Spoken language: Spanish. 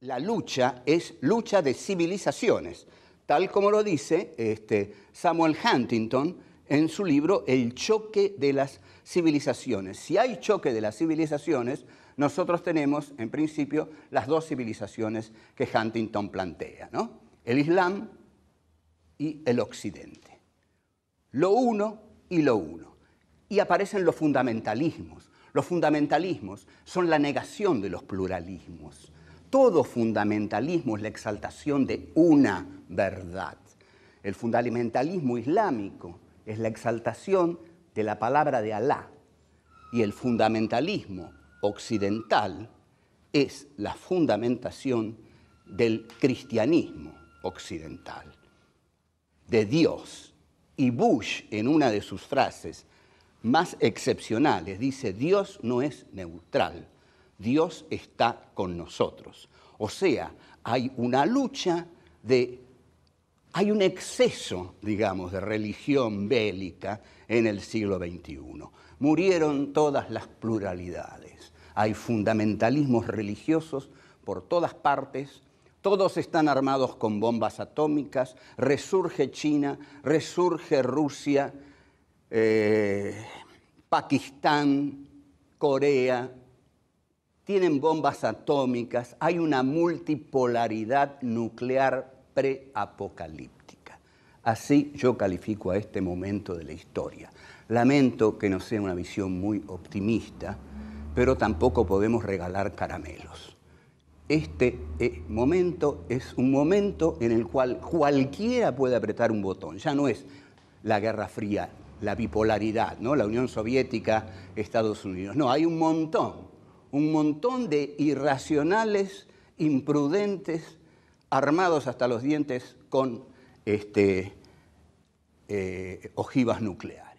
la lucha es lucha de civilizaciones, tal como lo dice este, Samuel Huntington en su libro El choque de las civilizaciones. Si hay choque de las civilizaciones, nosotros tenemos, en principio, las dos civilizaciones que Huntington plantea, El Islam y el Occidente. Lo uno y lo uno. Y aparecen los fundamentalismos. Los fundamentalismos son la negación de los pluralismos. Todo fundamentalismo es la exaltación de una verdad. El fundamentalismo islámico es la exaltación de la palabra de Alá y el fundamentalismo occidental es la fundamentación del cristianismo occidental, de Dios. Y Bush, en una de sus frases más excepcionales, dice, Dios no es neutral, Dios está con nosotros. O sea, hay una lucha de... Hay un exceso, digamos, de religión bélica en el siglo XXI. Murieron todas las pluralidades. Hay fundamentalismos religiosos por todas partes, todos están armados con bombas atómicas, resurge China, resurge Rusia, eh, Pakistán, Corea, tienen bombas atómicas, hay una multipolaridad nuclear preapocalíptica. Así yo califico a este momento de la historia. Lamento que no sea una visión muy optimista, pero tampoco podemos regalar caramelos. Este eh, momento es un momento en el cual cualquiera puede apretar un botón. Ya no es la Guerra Fría, la bipolaridad, ¿no? la Unión Soviética, Estados Unidos. No, hay un montón un montón de irracionales, imprudentes, armados hasta los dientes con este, eh, ojivas nucleares.